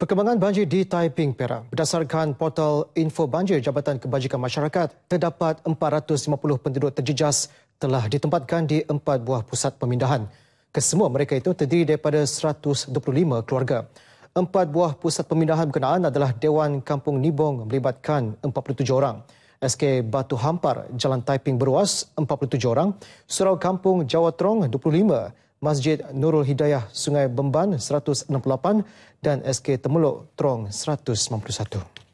Perkembangan banjir di Taiping, Perak. Berdasarkan portal info banjir Jabatan Kebajikan Masyarakat, terdapat 450 penduduk terjejas telah ditempatkan di empat buah pusat pemindahan. Kesemua mereka itu terdiri daripada 125 keluarga. Empat buah pusat pemindahan berkenaan adalah Dewan Kampung Nibong melibatkan 47 orang. SK Batu Hampar, Jalan Taiping Beruas, 47 orang. Surau Kampung Jawa Terong, Masjid Nurul Hidayah Sungai Bemban 168 dan SK Temeluk Trong 191.